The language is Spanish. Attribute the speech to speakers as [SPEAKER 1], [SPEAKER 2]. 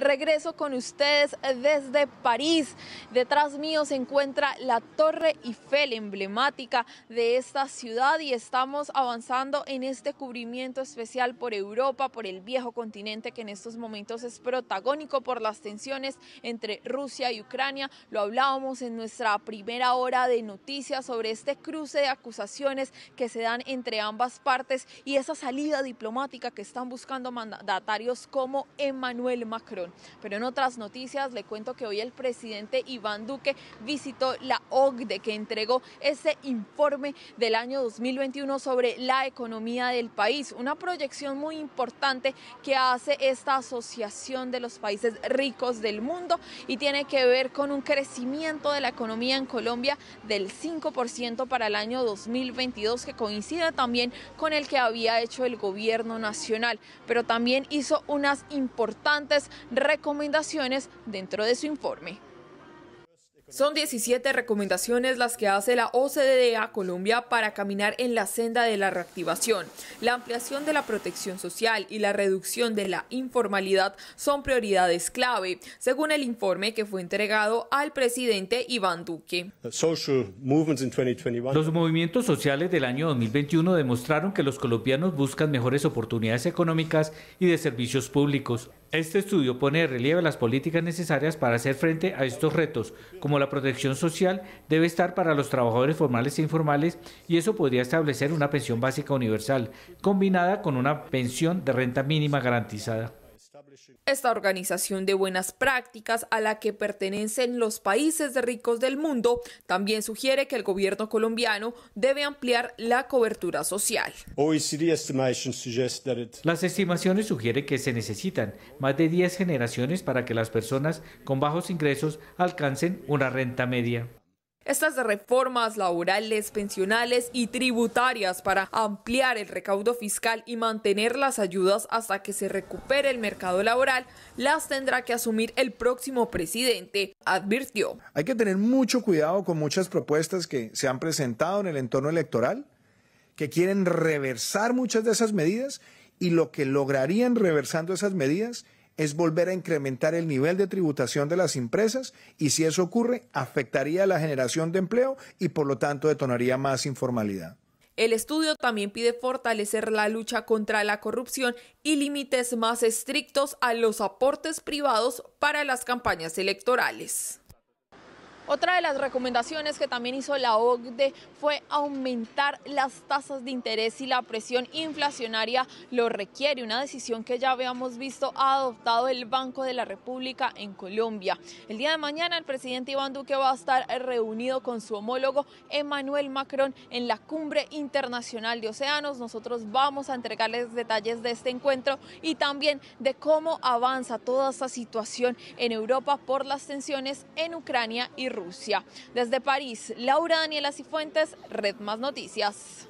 [SPEAKER 1] regreso con ustedes desde París. Detrás mío se encuentra la Torre Eiffel, emblemática de esta ciudad, y estamos avanzando en este cubrimiento especial por Europa, por el viejo continente que en estos momentos es protagónico por las tensiones entre Rusia y Ucrania. Lo hablábamos en nuestra primera hora de noticias sobre este cruce de acusaciones que se dan entre ambas partes y esa salida diplomática que están buscando mandatarios como Emmanuel Macron. Pero en otras noticias le cuento que hoy el presidente Iván Duque visitó la OCDE que entregó ese informe del año 2021 sobre la economía del país, una proyección muy importante que hace esta asociación de los países ricos del mundo y tiene que ver con un crecimiento de la economía en Colombia del 5% para el año 2022 que coincide también con el que había hecho el gobierno nacional, pero también hizo unas importantes recomendaciones dentro de su informe. Son 17 recomendaciones las que hace la OCDE a Colombia para caminar en la senda de la reactivación. La ampliación de la protección social y la reducción de la informalidad son prioridades clave, según el informe que fue entregado al presidente Iván Duque. Los
[SPEAKER 2] movimientos sociales del año 2021 demostraron que los colombianos buscan mejores oportunidades económicas y de servicios públicos. Este estudio pone de relieve las políticas necesarias para hacer frente a estos retos, como la protección social debe estar para los trabajadores formales e informales y eso podría establecer una pensión básica universal, combinada con una pensión de renta mínima garantizada.
[SPEAKER 1] Esta organización de buenas prácticas a la que pertenecen los países ricos del mundo también sugiere que el gobierno colombiano debe ampliar la cobertura social.
[SPEAKER 2] Las estimaciones sugieren que se necesitan más de 10 generaciones para que las personas con bajos ingresos alcancen una renta media.
[SPEAKER 1] Estas reformas laborales, pensionales y tributarias para ampliar el recaudo fiscal y mantener las ayudas hasta que se recupere el mercado laboral las tendrá que asumir el próximo presidente, advirtió.
[SPEAKER 2] Hay que tener mucho cuidado con muchas propuestas que se han presentado en el entorno electoral, que quieren reversar muchas de esas medidas y lo que lograrían reversando esas medidas es volver a incrementar el nivel de tributación de las empresas y si eso ocurre, afectaría la generación de empleo y por lo tanto detonaría más informalidad.
[SPEAKER 1] El estudio también pide fortalecer la lucha contra la corrupción y límites más estrictos a los aportes privados para las campañas electorales. Otra de las recomendaciones que también hizo la OCDE fue aumentar las tasas de interés y la presión inflacionaria lo requiere, una decisión que ya habíamos visto ha adoptado el Banco de la República en Colombia. El día de mañana el presidente Iván Duque va a estar reunido con su homólogo Emmanuel Macron en la Cumbre Internacional de Océanos. Nosotros vamos a entregarles detalles de este encuentro y también de cómo avanza toda esta situación en Europa por las tensiones en Ucrania y Rusia. Desde París, Laura Daniela Cifuentes, Red Más Noticias.